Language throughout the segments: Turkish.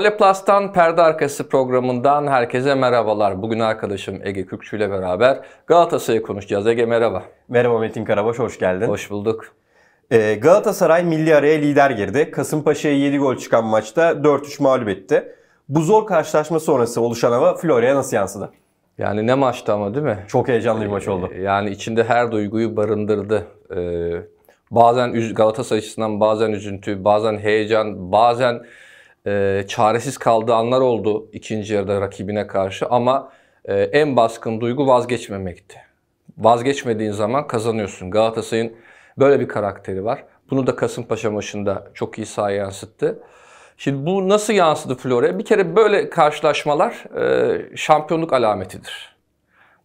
Tole Plus'tan Perde Arkası programından herkese merhabalar. Bugün arkadaşım Ege Kükçü ile beraber Galatasaray'ı konuşacağız. Ege merhaba. Merhaba Metin Karabaş, hoş geldin. Hoş bulduk. Ee, Galatasaray milli araya lider girdi. Kasımpaşa'ya 7 gol çıkan maçta 4-3 mağlup etti. Bu zor karşılaşma sonrası oluşan hava Florya'ya nasıl yansıdı? Yani ne maçtı ama değil mi? Çok heyecanlı bir maç oldu. Ee, yani içinde her duyguyu barındırdı. Ee, bazen Galatasaray açısından bazen üzüntü, bazen heyecan, bazen e, çaresiz kaldığı anlar oldu ikinci yarıda rakibine karşı ama e, en baskın duygu vazgeçmemekti. Vazgeçmediğin zaman kazanıyorsun. Galatasaray'ın böyle bir karakteri var. Bunu da Kasımpaşa maçında çok iyi sahaya yansıttı. Şimdi bu nasıl yansıdı Flora'ya? Bir kere böyle karşılaşmalar e, şampiyonluk alametidir.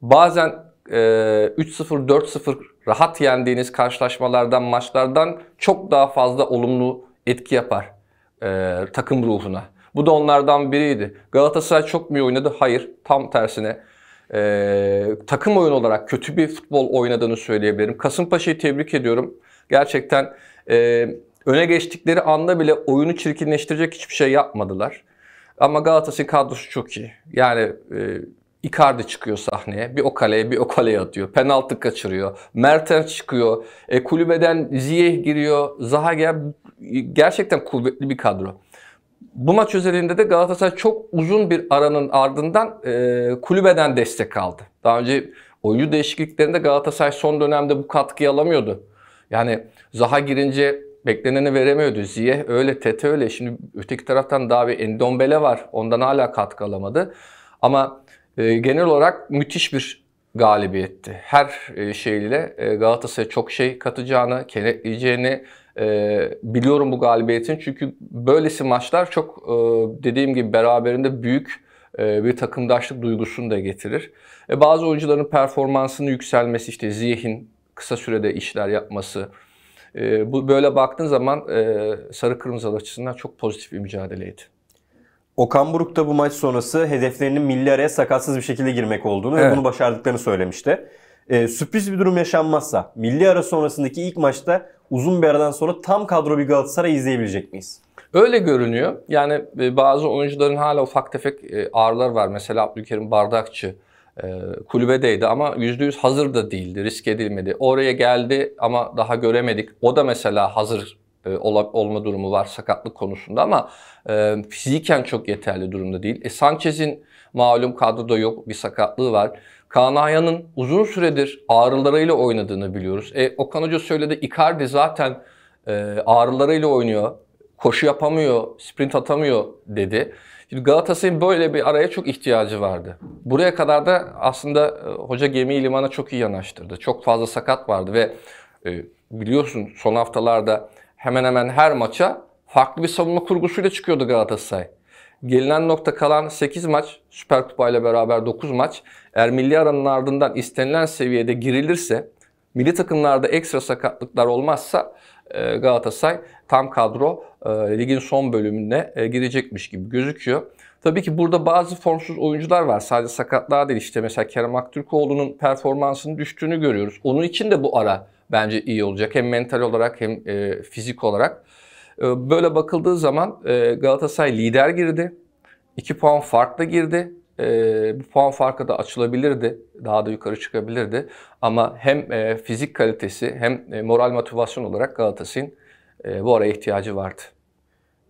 Bazen e, 3-0, 4-0 rahat yendiğiniz karşılaşmalardan, maçlardan çok daha fazla olumlu etki yapar e, takım ruhuna. Bu da onlardan biriydi. Galatasaray çok mu oynadı? Hayır. Tam tersine e, takım oyun olarak kötü bir futbol oynadığını söyleyebilirim. Kasımpaşa'yı tebrik ediyorum. Gerçekten e, öne geçtikleri anda bile oyunu çirkinleştirecek hiçbir şey yapmadılar. Ama Galatasaray kadrosu çok iyi. Yani e, Icardi çıkıyor sahneye. Bir o kaleye bir o kaleye atıyor. Penaltı kaçırıyor. Mertens çıkıyor. E, kulübeden Ziyeh giriyor. Zaha gel gerçekten kuvvetli bir kadro. Bu maç özelinde de Galatasaray çok uzun bir aranın ardından e, kulübeden destek aldı. Daha önce oyuncu değişikliklerinde Galatasaray son dönemde bu katkıyı alamıyordu. Yani Zaha girince bekleneni veremiyordu. Ziye öyle, Tete öyle. Şimdi öteki taraftan daha bir Endombele var. Ondan hala katkı alamadı. Ama e, genel olarak müthiş bir galibiyetti. Her e, şeyle e, Galatasaray'a çok şey katacağını, kenetleyeceğini, e, biliyorum bu galibiyetin çünkü böylesi maçlar çok e, dediğim gibi beraberinde büyük e, bir takımdaşlık duygusunu da getirir. E, bazı oyuncuların performansının yükselmesi işte Ziyeh'in kısa sürede işler yapması. E, bu böyle baktığın zaman e, sarı kırmızılar açısından çok pozitif bir mücadeleydi. Okan Buruk da bu maç sonrası hedeflerinin milli araya sakatsız bir şekilde girmek olduğunu evet. ve bunu başardıklarını söylemişti. Ee, sürpriz bir durum yaşanmazsa milli ara sonrasındaki ilk maçta uzun bir aradan sonra tam kadro bir Galatasaray izleyebilecek miyiz? Öyle görünüyor. Yani e, bazı oyuncuların hala ufak tefek e, ağrılar var. Mesela Abdülkerim Bardakçı e, kulübedeydi ama %100 hazır da değildi, risk edilmedi. Oraya geldi ama daha göremedik. O da mesela hazır olma durumu var sakatlık konusunda ama fiziken çok yeterli durumda değil. E, Sanchez'in malum kadroda yok bir sakatlığı var. Kaan Ayhan'ın uzun süredir ağrılarıyla oynadığını biliyoruz. E, Okan Hoca söyledi Icardi zaten e, ağrılarıyla oynuyor. Koşu yapamıyor, sprint atamıyor dedi. Şimdi Galatasaray'ın böyle bir araya çok ihtiyacı vardı. Buraya kadar da aslında e, hoca gemiyi limana çok iyi yanaştırdı. Çok fazla sakat vardı ve e, biliyorsun son haftalarda hemen hemen her maça farklı bir savunma kurgusuyla çıkıyordu Galatasaray. Gelinen nokta kalan 8 maç, Süper Kupa ile beraber 9 maç. Eğer milli aranın ardından istenilen seviyede girilirse, milli takımlarda ekstra sakatlıklar olmazsa e, Galatasaray tam kadro e, ligin son bölümüne e, girecekmiş gibi gözüküyor. Tabii ki burada bazı formsuz oyuncular var. Sadece sakatlar değil işte mesela Kerem Aktürkoğlu'nun performansının düştüğünü görüyoruz. Onun için de bu ara bence iyi olacak. Hem mental olarak hem fizik olarak. Ee, böyle bakıldığı zaman e, Galatasaray lider girdi. 2 puan farkla girdi. Ee, bu puan farkı da açılabilirdi. Daha da yukarı çıkabilirdi. Ama hem e, fizik kalitesi hem e, moral motivasyon olarak Galatasaray'ın bu araya ihtiyacı vardı.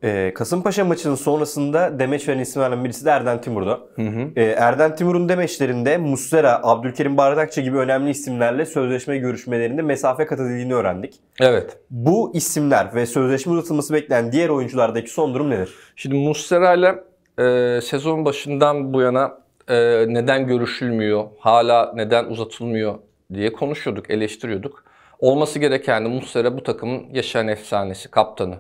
Ee, Kasımpaşa maçının sonrasında demeç veren isimlerden birisi de Erden Timur'du. Hı hı. Ee, Erden Timur'un demeçlerinde Muslera, Abdülkerim Bardakçı gibi önemli isimlerle sözleşme görüşmelerinde mesafe kat edildiğini öğrendik. Evet. Bu isimler ve sözleşme uzatılması beklenen diğer oyunculardaki son durum nedir? Şimdi Muslera ile e, sezon başından bu yana e, neden görüşülmüyor, hala neden uzatılmıyor diye konuşuyorduk, eleştiriyorduk. Olması gereken de Muslera bu takımın yaşayan efsanesi, kaptanı.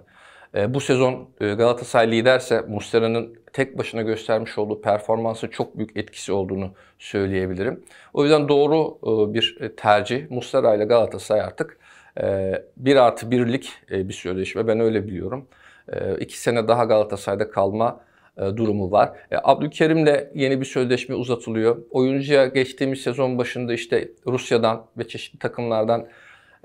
E, bu sezon e, Galatasaray liderse Muslera'nın tek başına göstermiş olduğu performansı çok büyük etkisi olduğunu söyleyebilirim. O yüzden doğru e, bir tercih. Muslera ile Galatasaray artık 1 artı 1'lik bir sözleşme ben öyle biliyorum. 2 sene daha Galatasaray'da kalma durumu var. Abdülkerim'le yeni bir sözleşme uzatılıyor. Oyuncuya geçtiğimiz sezon başında işte Rusya'dan ve çeşitli takımlardan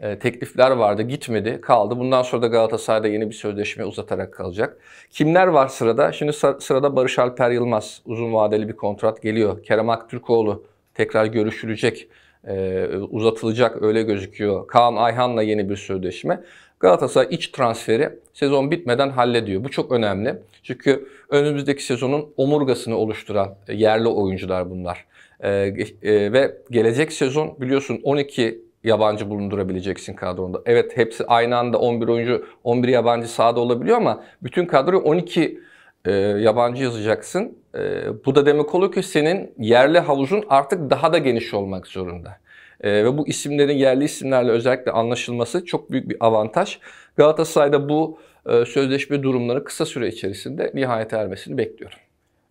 e, teklifler vardı. Gitmedi, kaldı. Bundan sonra da Galatasaray'da yeni bir sözleşme uzatarak kalacak. Kimler var sırada? Şimdi sırada Barış Alper Yılmaz uzun vadeli bir kontrat geliyor. Kerem Aktürkoğlu tekrar görüşülecek, e, uzatılacak öyle gözüküyor. Kaan Ayhan'la yeni bir sözleşme. Galatasaray iç transferi sezon bitmeden hallediyor. Bu çok önemli. Çünkü önümüzdeki sezonun omurgasını oluşturan e, yerli oyuncular bunlar. Ee, e, ve gelecek sezon biliyorsun 12 yabancı bulundurabileceksin kadronda. Evet hepsi aynı anda 11 oyuncu, 11 yabancı sahada olabiliyor ama bütün kadroyu 12 e, yabancı yazacaksın. E, bu da demek oluyor ki senin yerli havuzun artık daha da geniş olmak zorunda. E, ve bu isimlerin yerli isimlerle özellikle anlaşılması çok büyük bir avantaj. Galatasaray'da bu e, sözleşme durumları kısa süre içerisinde nihayete ermesini bekliyorum.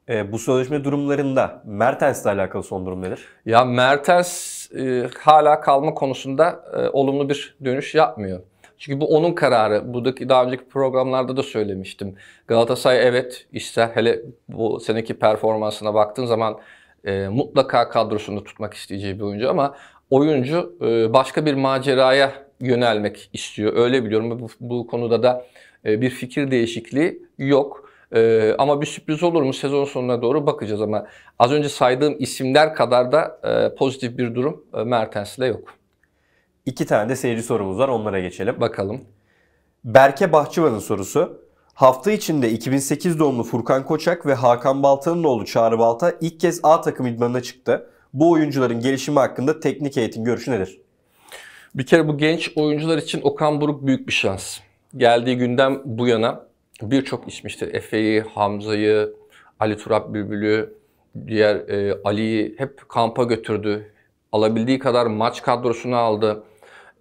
E, bu sözleşme durumlarında Mertens'le alakalı son durum nedir? Ya Mertens e, hala kalma konusunda e, olumlu bir dönüş yapmıyor. Çünkü bu onun kararı. Buradaki daha önceki programlarda da söylemiştim. Galatasaray evet ister hele bu seneki performansına baktığın zaman e, mutlaka kadrosunu tutmak isteyeceği bir oyuncu ama oyuncu e, başka bir maceraya yönelmek istiyor. Öyle biliyorum. Bu, bu konuda da e, bir fikir değişikliği yok. Ee, ama bir sürpriz olur mu sezon sonuna doğru bakacağız ama az önce saydığım isimler kadar da e, pozitif bir durum e, Mertens'le yok. İki tane de seyirci sorumuz var onlara geçelim. Bakalım. Berke Bahçıvan'ın sorusu. Hafta içinde 2008 doğumlu Furkan Koçak ve Hakan Balta'nın oğlu Çağrı Balta ilk kez A takım idmanına çıktı. Bu oyuncuların gelişimi hakkında teknik heyetin görüşü nedir? Bir kere bu genç oyuncular için Okan Buruk büyük bir şans. Geldiği günden bu yana birçok isim işte Efe'yi, Hamza'yı, Ali Turap Bülbül'ü, diğer e, Ali'yi hep kampa götürdü. Alabildiği kadar maç kadrosunu aldı.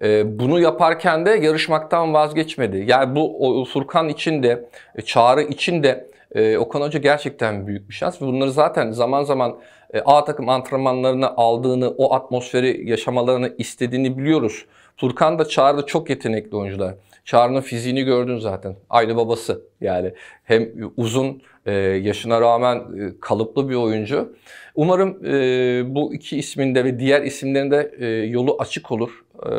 E, bunu yaparken de yarışmaktan vazgeçmedi. Yani bu o, Furkan için de, e, Çağrı için de e, Okan Hoca gerçekten büyük bir şans. Bunları zaten zaman zaman e, A takım antrenmanlarını aldığını, o atmosferi yaşamalarını istediğini biliyoruz. Furkan da Çağrı da çok yetenekli oyuncular. Çağrı'nın fiziğini gördün zaten. Aynı babası yani. Hem uzun e, yaşına rağmen e, kalıplı bir oyuncu. Umarım e, bu iki isminde ve diğer isimlerinde e, yolu açık olur. E,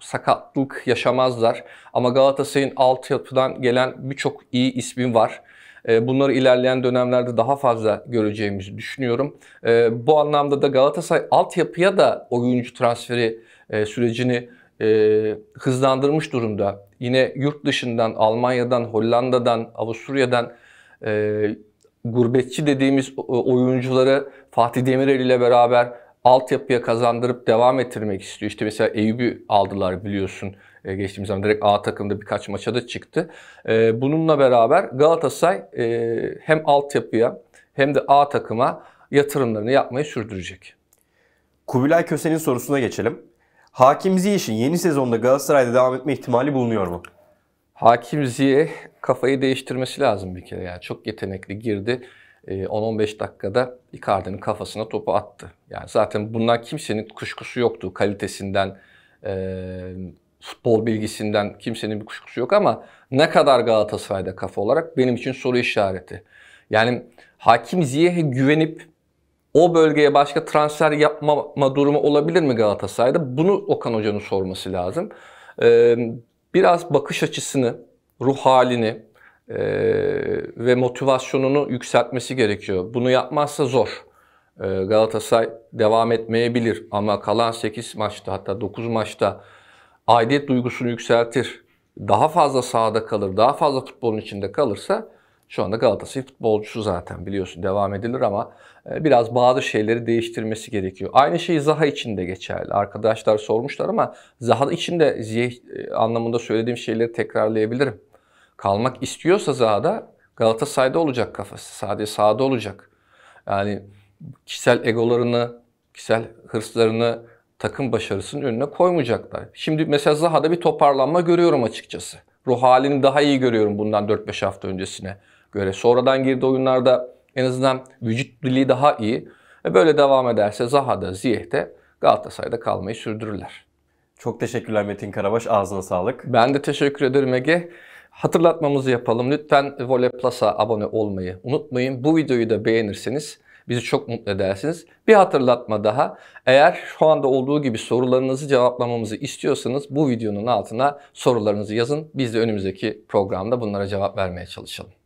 sakatlık yaşamazlar. Ama Galatasaray'ın alt altyapıdan gelen birçok iyi ismin var. E, bunları ilerleyen dönemlerde daha fazla göreceğimizi düşünüyorum. E, bu anlamda da Galatasaray altyapıya da oyuncu transferi e, sürecini e, hızlandırmış durumda. Yine yurt dışından, Almanya'dan, Hollanda'dan, Avusturya'dan e, gurbetçi dediğimiz e, oyuncuları Fatih Demirel ile beraber altyapıya kazandırıp devam ettirmek istiyor. İşte mesela Eyüp'ü aldılar biliyorsun. E, geçtiğimiz zaman direkt A takımda birkaç maça da çıktı. E, bununla beraber Galatasaray e, hem altyapıya hem de A takıma yatırımlarını yapmayı sürdürecek. Kubilay Köse'nin sorusuna geçelim. Hakim Ziyech'in yeni sezonda Galatasaray'da devam etme ihtimali bulunuyor mu? Hakim Ziyech kafayı değiştirmesi lazım bir kere. Yani çok yetenekli girdi. 10-15 ee, dakikada Icardi'nin kafasına topu attı. Yani zaten bundan kimsenin kuşkusu yoktu. Kalitesinden, e, futbol bilgisinden kimsenin bir kuşkusu yok ama ne kadar Galatasaray'da kafa olarak benim için soru işareti. Yani Hakim Ziyech'e güvenip o bölgeye başka transfer yapmama durumu olabilir mi Galatasaray'da? Bunu Okan Hoca'nın sorması lazım. Ee, biraz bakış açısını, ruh halini e, ve motivasyonunu yükseltmesi gerekiyor. Bunu yapmazsa zor. Ee, Galatasaray devam etmeyebilir ama kalan 8 maçta hatta 9 maçta aidiyet duygusunu yükseltir. Daha fazla sahada kalır, daha fazla futbolun içinde kalırsa şu anda Galatasaray futbolcusu zaten biliyorsun devam edilir ama e, biraz bazı şeyleri değiştirmesi gerekiyor. Aynı şey Zaha için de geçerli. Arkadaşlar sormuşlar ama Zaha için de ziyeh e, anlamında söylediğim şeyleri tekrarlayabilirim. Kalmak istiyorsa Zaha'da Galatasaray'da olacak kafası. Sadece sahada olacak. Yani kişisel egolarını, kişisel hırslarını takım başarısının önüne koymayacaklar. Şimdi mesela Zaha'da bir toparlanma görüyorum açıkçası. Ruh halini daha iyi görüyorum bundan 4-5 hafta öncesine göre. Sonradan girdi oyunlarda en azından vücut dili daha iyi. Ve böyle devam ederse Zaha'da, Ziyeh'te Galatasaray'da kalmayı sürdürürler. Çok teşekkürler Metin Karabaş. Ağzına sağlık. Ben de teşekkür ederim Ege. Hatırlatmamızı yapalım. Lütfen Vole Plus'a abone olmayı unutmayın. Bu videoyu da beğenirseniz bizi çok mutlu edersiniz. Bir hatırlatma daha. Eğer şu anda olduğu gibi sorularınızı cevaplamamızı istiyorsanız bu videonun altına sorularınızı yazın. Biz de önümüzdeki programda bunlara cevap vermeye çalışalım.